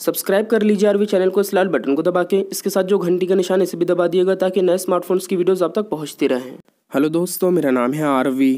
subscribe कर लीजिए RV channel को इस लाल बटन को दबा के इसके साथ जो घंटी का निशान इसे भी दबा दिएगा ताकि नए स्मार्टफोन्स की वीडियोस आप तक पहुंचती रहें हेलो दोस्तों मेरा नाम है आरवी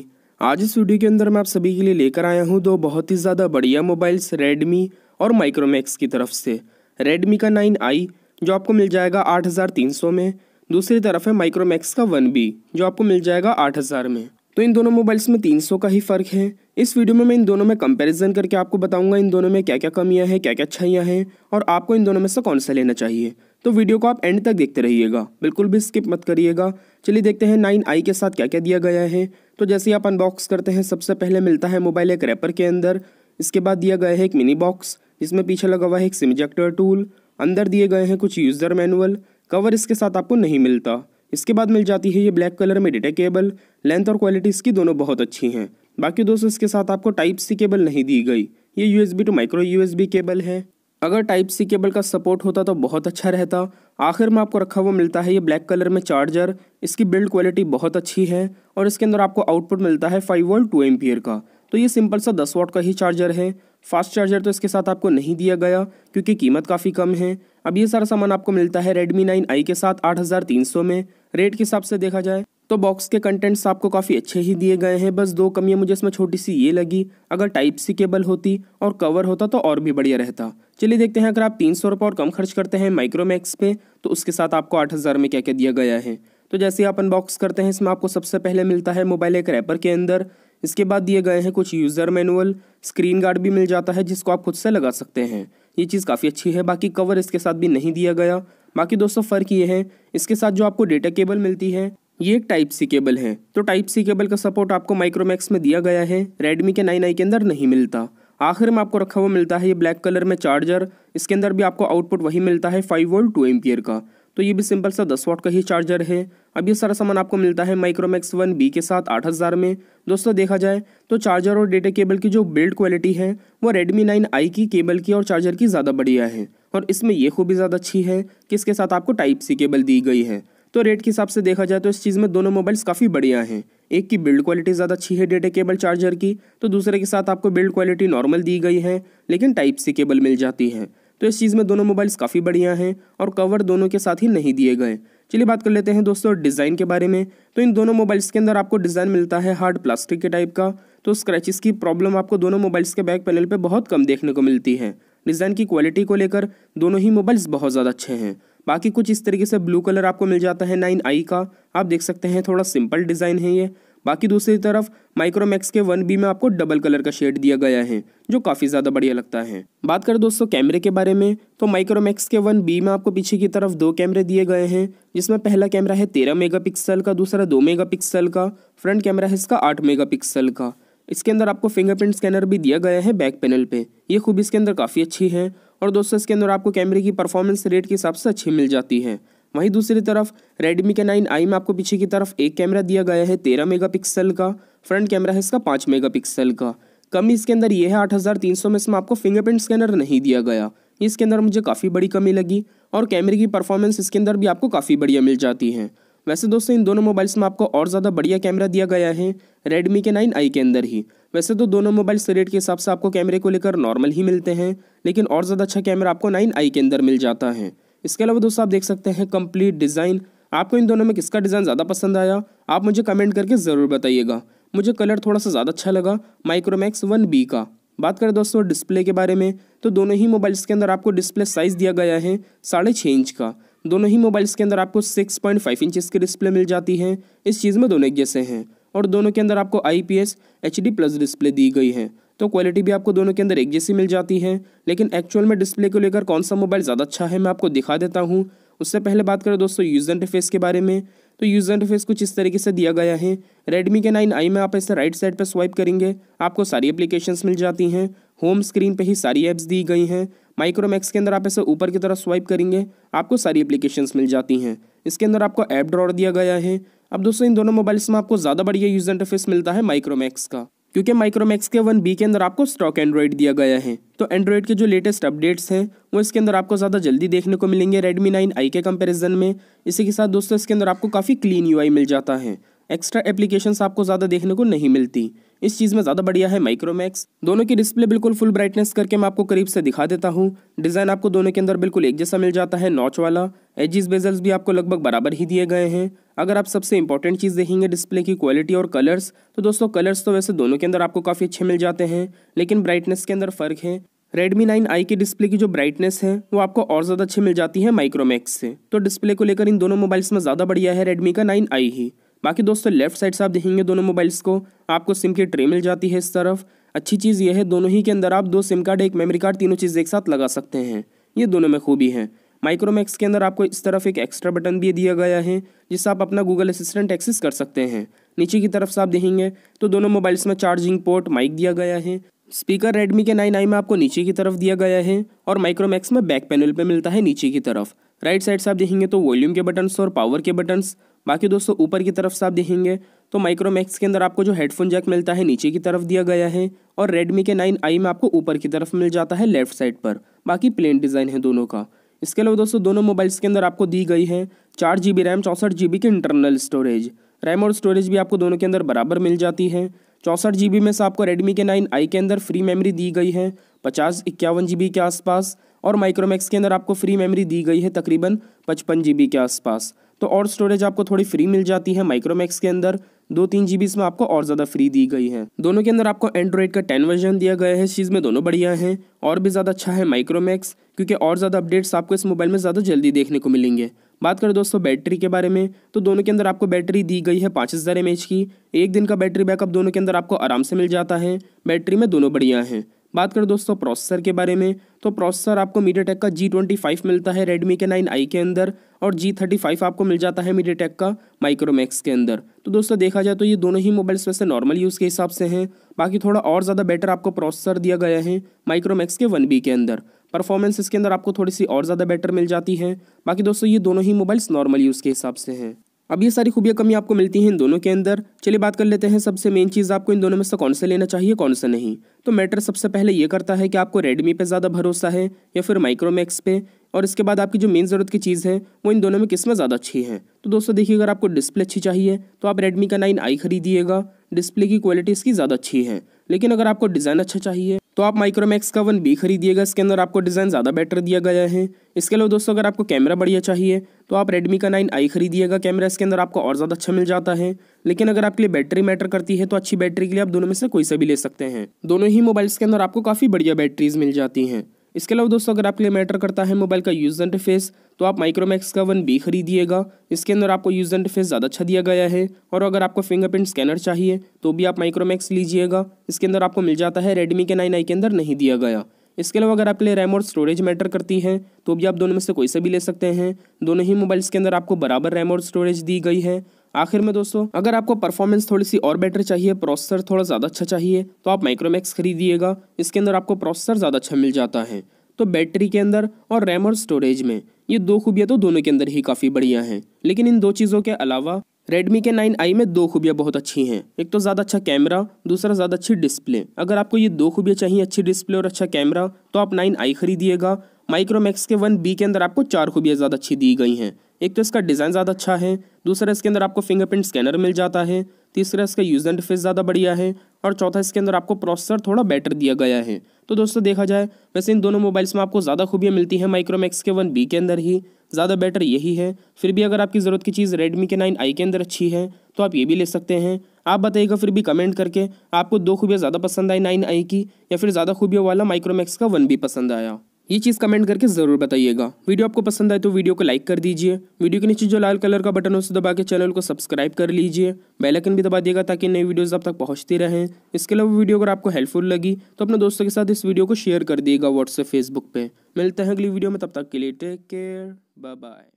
आज इस वीडियो के अंदर मैं आप सभी के लिए लेकर आया हूँ दो बहुत ही ज़्यादा बढ़िया मोबाइल्स रेडमी और माइक्रोमैक्स की तरफ से रेडमी का नाइन आई जो आपको मिल जाएगा आठ हज़ार तीन सौ में दूसरी तरफ है माइक्रोमैक्स का वन बी जो आपको मिल जाएगा आठ हज़ार में तो इन दोनों मोबाइल्स में सौ का ही फ़र्क है इस वीडियो में मैं इन दोनों में कंपैरिजन करके आपको बताऊंगा इन दोनों में क्या क्या कमियां हैं क्या क्या अच्छाइयां हैं और आपको इन दोनों में से कौन सा लेना चाहिए तो वीडियो को आप एंड तक देखते रहिएगा बिल्कुल भी स्किप मत करिएगा चलिए देखते हैं नाइन आई के साथ क्या क्या दिया गया है तो जैसे ही आप अनबॉक्स करते हैं सबसे पहले मिलता है मोबाइल एक रैपर के अंदर इसके बाद दिया गया है एक मिनी बॉक्स जिसमें पीछे लगा हुआ है एक सिमजेक्टर टूल अंदर दिए गए हैं कुछ यूज़र मैनुअल कवर इसके साथ आपको नहीं मिलता इसके बाद मिल जाती है ये ब्लैक कलर में डेटा केबल लेंथ और क्वालिटी इसकी दोनों बहुत अच्छी हैं बाकी दोस्तों इसके साथ आपको टाइप सी केबल नहीं दी गई ये U S to micro U cable है अगर टाइप सी केबल का सपोर्ट होता तो बहुत अच्छा रहता आखिर में आपको रखा हुआ मिलता है ये ब्लैक कलर में चार्जर इसकी बिल्ड क्वालिटी बहुत अच्छी है और इसके अंदर आपको आउटपुट मिलता है फाइव वोल्ट टू एम का तो ये सिंपल सा दस वॉट का ही चार्जर है फास्ट चार्जर तो इसके साथ आपको नहीं दिया गया क्योंकि कीमत काफ़ी कम है अब ये सारा सामान आपको मिलता है Redmi 9i के साथ 8300 में रेट के हिसाब से देखा जाए तो बॉक्स के कंटेंट्स आपको काफ़ी अच्छे ही दिए गए हैं बस दो कमियाँ मुझे इसमें छोटी सी ये लगी अगर टाइप सी केबल होती और कवर होता तो और भी बढ़िया रहता चलिए देखते हैं अगर आप तीन सौ रुपये और कम खर्च करते हैं माइक्रोमैक्स पे तो उसके साथ आपको आठ हज़ार में क्या क्या दिया गया है तो जैसे आप अनबॉक्स करते हैं इसमें आपको सबसे पहले मिलता है मोबाइल एक रैपर के अंदर इसके बाद दिए गए हैं कुछ यूज़र मैनुअल स्क्रीन गार्ड भी मिल जाता है जिसको आप खुद से लगा सकते हैं ये चीज़ काफ़ी अच्छी है बाकी कवर इसके साथ भी नहीं दिया गया बाकी दोस्तों फ़र्क ये है इसके साथ जो आपको डेटा केबल मिलती है ये एक टाइप सी केबल है तो टाइप सी केबल का सपोर्ट आपको माइक्रोमैक्स में दिया गया है रेडमी के नाइन आई के अंदर नहीं मिलता आखिर में आपको रखा हुआ मिलता है ये ब्लैक कलर में चार्जर इसके अंदर भी आपको आउटपुट वही मिलता है फाइव वोल्ट टू एम का तो ये भी सिंपल सा दस वाट का ही चार्जर है अब ये सारा सामान आपको मिलता है माइक्रोमैक्स वन बी के साथ आठ हज़ार में दोस्तों देखा जाए तो चार्जर और डेटा केबल की जो बिल्ड क्वालिटी है वो रेडमी नाइन आई की केबल की और चार्जर की ज़्यादा बढ़िया है और इसमें ये खूबी ज़्यादा अच्छी है कि इसके साथ आपको टाइप सी केबल दी गई है तो रेट के हिसाब से देखा जाए तो इस चीज़ में दोनों मोबाइल्स काफ़ी बढ़िया हैं एक की बिल्ड क्वालिटी ज़्यादा अच्छी है डेटा केबल चार्जर की तो दूसरे के साथ आपको बिल्ड क्वालिटी नॉर्मल दी गई है लेकिन टाइप सी केबल मिल जाती है तो इस चीज़ में दोनों मोबाइल्स काफ़ी बढ़िया हैं और कवर दोनों के साथ ही नहीं दिए गए चलिए बात कर लेते हैं दोस्तों डिज़ाइन के बारे में तो इन दोनों मोबाइल्स के अंदर आपको डिज़ाइन मिलता है हार्ड प्लास्टिक के टाइप का तो स्क्रैचेस की प्रॉब्लम आपको दोनों मोबाइल्स के बैक पैनल पर बहुत कम देखने को मिलती है डिज़ाइन की क्वालिटी को लेकर दोनों ही मोबाइल्स बहुत ज़्यादा अच्छे हैं बाकी कुछ इस तरीके से ब्लू कलर आपको मिल जाता है नाइन आई का आप देख सकते हैं थोड़ा सिंपल डिज़ाइन है ये बाकी दूसरी तरफ माइक्रोमैक्स के वन बी में आपको डबल कलर का शेड दिया गया है जो काफ़ी ज़्यादा बढ़िया लगता है बात करें दोस्तों कैमरे के बारे में तो माइक्रोमैक्स के वन बी में आपको पीछे की तरफ दो कैमरे दिए गए हैं जिसमें पहला कैमरा है तेरह पिक्सल का दूसरा दो पिक्सल का फ्रंट कैमरा है इसका आठ पिक्सल का इसके अंदर आपको फिंगरप्रिंट स्कैनर भी दिया गया है बैक पैनल पे ये खूबी इसके अंदर काफ़ी अच्छी है और दोस्तों इसके अंदर आपको कैमरे की परफॉर्मेंस रेट के हिसाब से अच्छी मिल जाती है वहीं दूसरी तरफ Redmi के 9i में आपको पीछे की तरफ एक कैमरा दिया गया है तेरह मेगापिक्सल का फ्रंट कैमरा है इसका पाँच मेगापिक्सल का कमी इसके अंदर यह है आठ हज़ार तीन सौ में इसमें आपको फिंगरप्रिंट स्कैनर नहीं दिया गया इसके अंदर मुझे काफ़ी बड़ी कमी लगी और कैमरे की परफॉर्मेंस इसके अंदर भी आपको काफ़ी बढ़िया मिल जाती है वैसे दोस्तों इन दोनों मोबाइल्स में आपको और ज़्यादा बढ़िया कैमरा दिया गया है रेडमी के नाइन आई के अंदर ही वैसे तो दोनों मोबाइल्स रेट के हिसाब से आपको कैमरे को लेकर नॉर्मल ही मिलते हैं लेकिन और ज़्यादा अच्छा कैमरा आपको नाइन आई के अंदर मिल जाता है इसके अलावा दोस्तों आप देख सकते हैं कंप्लीट डिज़ाइन आपको इन दोनों में किसका डिज़ाइन ज़्यादा पसंद आया आप मुझे कमेंट करके ज़रूर बताइएगा मुझे कलर थोड़ा सा ज़्यादा अच्छा लगा माइक्रोमैक्स वन बी का बात करें दोस्तों डिस्प्ले के बारे में तो दोनों ही मोबाइल्स के अंदर आपको डिस्प्ले साइज़ दिया गया है साढ़े छः इंच का दोनों ही मोबाइल्स के अंदर आपको सिक्स पॉइंट फाइव इंचज़ की डिस्प्ले मिल जाती है इस चीज़ में दोनों एक जैसे हैं और दोनों के अंदर आपको I P S H D plus display दी गई है तो क्वालिटी भी आपको दोनों के अंदर एक जैसी मिल जाती है लेकिन एक्चुअल में डिस्प्ले को लेकर कौन सा मोबाइल ज़्यादा अच्छा है मैं आपको दिखा देता हूँ उससे पहले बात करें दोस्तों यूज़र इंटरफेस के बारे में तो यूज़र इंटरफेस कुछ इस तरीके से दिया गया है रेडमी के नाइन आई में आप इसे राइट साइड पर स्वाइप करेंगे आपको सारी एप्लीकेशंस मिल जाती हैं होम स्क्रीन पे ही सारी ऐप्स दी गई हैं माइक्रोमैक्स के अंदर आप इसे ऊपर की तरफ स्वाइप करेंगे आपको सारी एप्लीकेशंस मिल जाती हैं इसके अंदर आपको ऐप ड्रॉड दिया गया है अब दोस्तों इन दोनों मोबाइल्स में आपको ज़्यादा बढ़िया यूज़र इंटरफेस मिलता है माइक्रोमैक्स का क्योंकि माइक्रोमैक्स के वन बी के अंदर आपको स्टॉक एंड्रॉयड दिया गया है तो एंड्रॉयड के जो लेटेस्ट अपडेट्स हैं वो इसके अंदर आपको ज़्यादा जल्दी देखने को मिलेंगे रेडमी नाइन आई के कंपेरिजन में इसी के साथ दोस्तों इसके अंदर आपको काफ़ी क्लीन यू मिल जाता है एक्स्ट्रा एप्लीकेशन आपको ज़्यादा देखने को नहीं मिलती इस चीज़ में ज़्यादा बढ़िया है माइक्रोमैक्स दोनों की डिस्प्ले बिल्कुल फुल ब्राइटनेस करके मैं आपको करीब से दिखा देता हूँ डिज़ाइन आपको दोनों के अंदर बिल्कुल एक जैसा मिल जाता है नॉच वाला एजिस बेजल्स भी आपको लगभग बराबर ही दिए गए हैं अगर आप सबसे इंपॉर्टेंट चीज़ देखेंगे डिस्प्ले की क्वालिटी और कलर्स तो दोस्तों कलर्स तो वैसे दोनों के अंदर आपको काफ़ी अच्छे मिल जाते हैं लेकिन ब्राइटनेस के अंदर फ़र्क है Redmi 9i की डिस्प्ले की जो ब्राइटनेस है वो आपको और ज़्यादा अच्छी मिल जाती है माइक्रोमैक्स से तो डिस्प्ले को लेकर इन दोनों मोबाइल्स में ज़्यादा बढ़िया है Redmi का 9i ही बाकी दोस्तों लेफ्ट साइड से आप देखेंगे दोनों मोबाइल्स को आपको सिम की ट्रे मिल जाती है इस तरफ अच्छी चीज़ यह है दोनों ही के अंदर आप दो सिम कार्ड एक मेमोरी कार्ड तीनों चीज़ एक साथ लगा सकते हैं ये दोनों में खूबी है माइक्रोमैक्स के अंदर आपको इस तरफ एक एक्स्ट्रा बटन भी दिया गया है जिससे आप अपना गूगल असिस्टेंट एक्सेस कर सकते हैं नीचे की तरफ से आप देखेंगे तो दोनों मोबाइल्स में चार्जिंग पोर्ट माइक दिया गया है स्पीकर रेडमी के नाइन आई में आपको नीचे की तरफ दिया गया है और माइक्रोमैक्स में बैक पैनल पर मिलता है नीचे की तरफ राइट साइड से आप देखेंगे तो वॉल्यूम के बटन्स और पावर के बटन्स बाकी दोस्तों ऊपर की तरफ से आप देखेंगे तो माइक्रोमैक्स के अंदर आपको जो हेडफोन जैक मिलता है नीचे की तरफ दिया गया है और रेडमी के नाइन आई में आपको ऊपर की तरफ मिल जाता है लेफ्ट साइड पर बाकी प्लेन डिज़ाइन है दोनों का इसके अलावा दोस्तों दोनों मोबाइल्स के अंदर आपको दी गई है चार जी बी रैम चौंसठ जी बी की इंटरनल स्टोरेज रैम और स्टोरेज भी आपको दोनों के अंदर बराबर मिल जाती है चौंसठ जी बी में से आपको रेडमी के नाइन आई के अंदर फ्री मेमोरी दी गई है पचास इक्यावन जी बी के आसपास और माइक्रोमैक्स के अंदर आपको फ्री मेमोरी दी गई है तकरीबन पचपन जी बी के आसपास तो और स्टोरेज आपको थोड़ी फ्री मिल जाती है माइक्रोमैक्स के अंदर दो तीन जी इसमें आपको और ज़्यादा फ्री दी गई है दोनों के अंदर आपको एंड्रॉयड का टेन वर्जन दिया गया है इस चीज़ में दोनों बढ़िया हैं और भी ज़्यादा अच्छा है माइक्रोमैक्स क्योंकि और ज़्यादा अपडेट्स आपको इस मोबाइल में ज़्यादा जल्दी देखने को मिलेंगे बात करें दोस्तों बैटरी के बारे में तो दोनों के अंदर आपको बैटरी दी गई है पाँच हज़ार एम की एक दिन का बैटरी बैकअप दोनों के अंदर आपको आराम से मिल जाता है बैटरी में दोनों बढ़िया हैं बात करें दोस्तों प्रोसेसर के बारे में तो प्रोसेसर आपको मीडिया का जी ट्वेंटी फाइव मिलता है रेडमी के नाइन आई के अंदर और जी थर्टी फाइव आपको मिल जाता है मीडिया टेक का माइक्रोमैक्स के अंदर तो दोस्तों देखा जाए तो ये दोनों ही मोबाइल्स वैसे नॉर्मल यूज़ के हिसाब से हैं बाकी थोड़ा और ज़्यादा बेटर आपको प्रोसेसर दिया गया है माइक्रोमैक्स के वन बी के अंदर परफॉर्मेंस इसके अंदर आपको थोड़ी सी और ज़्यादा बेटर मिल जाती है बाकी दोस्तों ये दोनों ही मोबाइल्स नॉर्मल यूज़ के हिसाब से हैं अब ये सारी खूबियाँ कमी आपको मिलती हैं इन दोनों के अंदर चलिए बात कर लेते हैं सबसे मेन चीज़ आपको इन दोनों में से कौन सा लेना चाहिए कौन सा नहीं तो मैटर सबसे पहले ये करता है कि आपको रेडमी पे ज़्यादा भरोसा है या फिर माइक्रोमैक्स पे और इसके बाद आपकी जो मेन ज़रूरत की चीज़ है वो इन दोनों में किस्में ज़्यादा अच्छी हैं तो दोस्तों देखिए अगर आपको डिस्प्ले अच्छी चाहिए तो आप रेडमी का नाइन आई खरीदिएगा डिस्प्ले की क्वालिटी इसकी ज़्यादा अच्छी है लेकिन अगर आपको डिज़ाइन अच्छा चाहिए तो आप माइक्रोमैक्स का वन बी खरीदिएगा इसके अंदर आपको डिज़ाइन ज़्यादा बेटर दिया गया है इसके अलावा दोस्तों अगर आपको कैमरा बढ़िया चाहिए तो आप रेडमी का नाइन आई खरीदिएगा कैमरा इसके अंदर आपको और ज़्यादा अच्छा मिल जाता है लेकिन अगर आपके लिए बैटरी मैटर करती है तो अच्छी बैटरी के लिए आप दोनों में से कोई सा भी ले सकते हैं दोनों ही मोबाइल्स के अंदर आपको काफ़ी बढ़िया बैटरीज मिल जाती हैं इसके अलावा दोस्तों अगर आपके लिए मैटर करता है मोबाइल का यूज एंड फेस तो आप माइक्रोमैक्स का वन बी खरीदिएगा इसके अंदर आपको यूज एंड फेस ज़्यादा अच्छा दिया गया है और अगर आपको फिंगरप्रिंट स्कैनर चाहिए तो भी आप माइक्रोमैक्स लीजिएगा इसके अंदर आपको मिल जाता है रेडमी के नाइन आई के अंदर नहीं दिया गया इसके अलावा अगर आपके लिए रैम और स्टोरेज मैटर करती है तो भी आप दोनों में से कोई से भी ले सकते हैं दोनों ही मोबाइल्स के अंदर आपको बराबर रैम और स्टोरेज दी गई है आखिर में दोस्तों अगर आपको परफॉर्मेंस थोड़ी सी और बेटर चाहिए प्रोसेसर थोड़ा ज़्यादा अच्छा चाहिए तो आप माइक्रोमैक्स खरीदिएगा इसके अंदर आपको प्रोसेसर ज़्यादा अच्छा मिल जाता है तो बैटरी के अंदर और रैम और स्टोरेज में ये दो खूबियाँ तो दोनों के अंदर ही काफ़ी बढ़िया हैं लेकिन इन दो चीज़ों के अलावा रेडमी के नाइन आई में दो खूबियाँ बहुत अच्छी हैं एक तो ज़्यादा अच्छा कैमरा दूसरा ज़्यादा अच्छी डिस्प्ले अगर आपको ये दो खूबियाँ चाहिए अच्छी डिस्प्ले और अच्छा कैमरा तो आप नाइन आई खरीदिएगा माइक्रोमैक्स के वन बी के अंदर आपको चार खूबियाँ ज़्यादा अच्छी दी गई हैं एक तो इसका डिज़ाइन ज़्यादा अच्छा है दूसरा इसके अंदर आपको फिंगरप्रिंट स्कैनर मिल जाता है तीसरा इसका यूज़ एंड फेस ज़्यादा बढ़िया है और चौथा इसके अंदर आपको प्रोसेसर थोड़ा बेटर दिया गया है तो दोस्तों देखा जाए वैसे इन दोनों मोबाइल्स में आपको ज़्यादा खूबियाँ मिलती हैं माइक्रोमैक्स के वन बी के अंदर ही ज़्यादा बेटर यही है फिर भी अगर आपकी ज़रूरत की चीज़ रेडमी के नाइन आई के अंदर अच्छी है तो आप ये भी ले सकते हैं आप बताइएगा फिर भी कमेंट करके आपको दो खूबियाँ ज़्यादा पसंद आई नाइन आई की या फिर ज़्यादा खूबियों वाला माइक्रोमैक्स का वन भी पसंद आया ये चीज़ कमेंट करके ज़रूर बताइएगा वीडियो आपको पसंद आए तो वीडियो को लाइक कर दीजिए वीडियो के नीचे जो लाल कलर का बटन है उसे दबा के चैनल को सब्सक्राइब कर लीजिए आइकन भी दबा दिएगा ताकि नई वीडियोस आप तक पहुँचती रहें इसके अलावा वीडियो अगर आपको हेल्पफुल लगी तो अपने दोस्तों के साथ इस वीडियो को शेयर कर दिएगा व्हाट्सएप फेसबुक पर मिलते हैं अगली वीडियो में तब तक के लिए टेक केयर बाय बाय